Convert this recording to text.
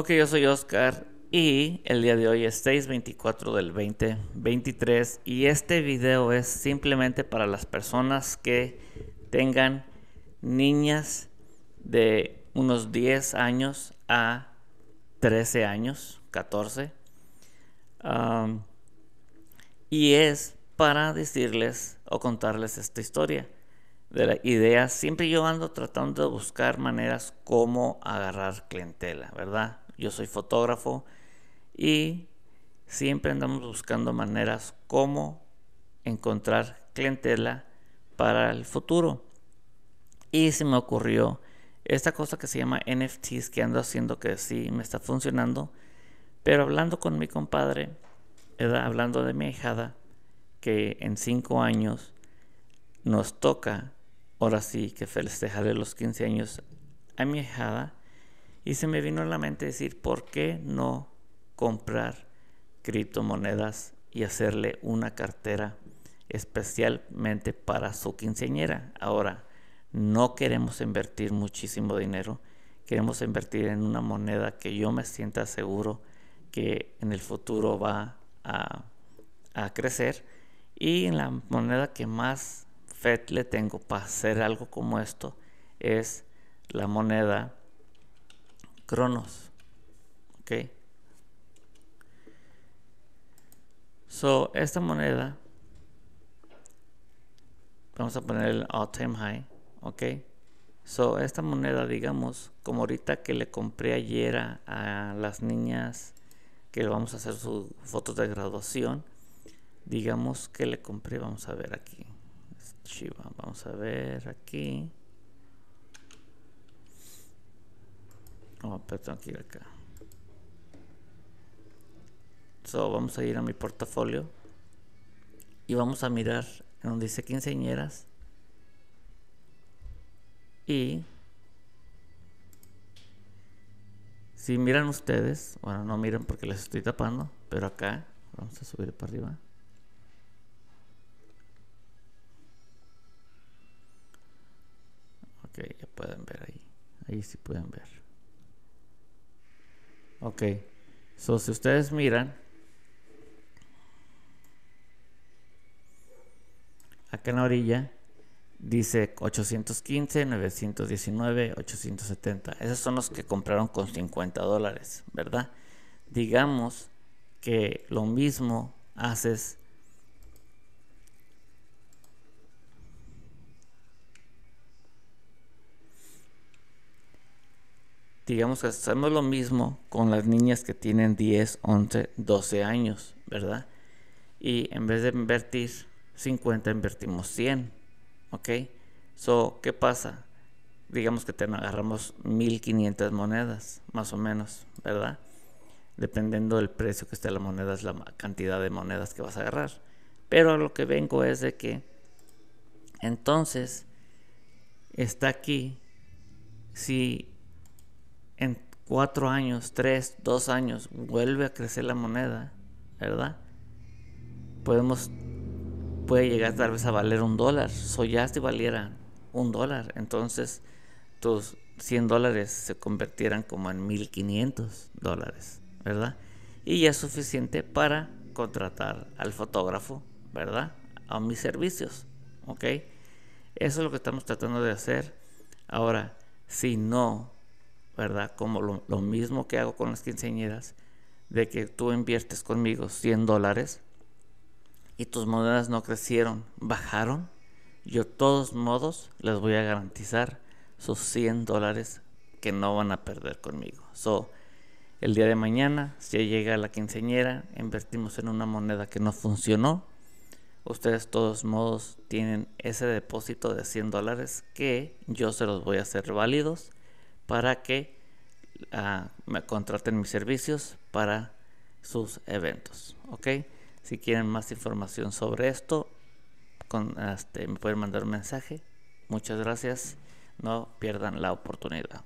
Ok, yo soy Oscar y el día de hoy es 6.24 del 2023 y este video es simplemente para las personas que tengan niñas de unos 10 años a 13 años, 14. y es para decirles o contarles esta historia de la idea. Siempre yo ando tratando de buscar maneras como agarrar clientela, ¿verdad? yo soy fotógrafo y siempre andamos buscando maneras como encontrar clientela para el futuro. Y se me ocurrió esta cosa que se llama NFTs que ando haciendo que sí me está funcionando, pero hablando con mi compadre, hablando de mi hijada que en cinco años nos toca, ahora sí, que festejaré los 15 años a mi hijada y se me vino a la mente decir, ¿por qué no comprar criptomonedas y hacerle una cartera especialmente para su quinceñera? Ahora, no queremos invertir muchísimo dinero, queremos invertir en una moneda que yo me sienta seguro que en el futuro va a, a crecer y en la moneda que más FED le tengo para hacer algo como esto es la moneda Cronos. Ok So, esta moneda, vamos a poner el all time high, ok. So, esta moneda, digamos, como ahorita que le compré ayer a, a las niñas que le vamos a hacer sus fotos de graduación, digamos que le compré, vamos a ver aquí, Chiva, vamos a ver aquí. pero tengo acá. So, vamos a ir a mi portafolio y vamos a mirar en donde dice quinceañeras y si miran ustedes, bueno, no miren porque les estoy tapando, pero acá vamos a subir para arriba. Ok, ya pueden ver ahí. Ahí sí pueden ver. Ok. So, si ustedes miran, acá en la orilla dice 815, 919, 870. Esos son los que compraron con 50 dólares, ¿verdad? Digamos que lo mismo haces digamos que hacemos lo mismo con las niñas que tienen 10, 11, 12 años, ¿verdad? Y en vez de invertir 50, invertimos 100, ¿ok? So, ¿qué pasa? Digamos que te agarramos 1500 monedas, más o menos, ¿verdad? Dependiendo del precio que esté la moneda, es la cantidad de monedas que vas a agarrar. Pero lo que vengo es de que entonces está aquí si en cuatro años, tres, dos años, vuelve a crecer la moneda, ¿verdad? Podemos, puede llegar tal vez a valer un dólar. Soyaste ya valiera un dólar, entonces tus 100 dólares se convirtieran como en 1500 dólares, ¿verdad? Y ya es suficiente para contratar al fotógrafo, ¿verdad? A mis servicios, ¿ok? Eso es lo que estamos tratando de hacer. Ahora, si no ¿verdad? Como lo, mismo que hago con las quinceañeras, de que tú inviertes conmigo 100 dólares y tus monedas no crecieron, bajaron, yo todos modos les voy a garantizar sus 100 dólares que no van a perder conmigo. So, el día de mañana, si llega la quinceñera, invertimos en una moneda que no funcionó. Ustedes todos modos tienen ese depósito de 100 dólares que yo se los voy a hacer válidos para que ah, me contraten mis servicios para sus eventos. Si quieren más información sobre esto, con, este, me pueden mandar un mensaje. Muchas gracias. No pierdan la oportunidad.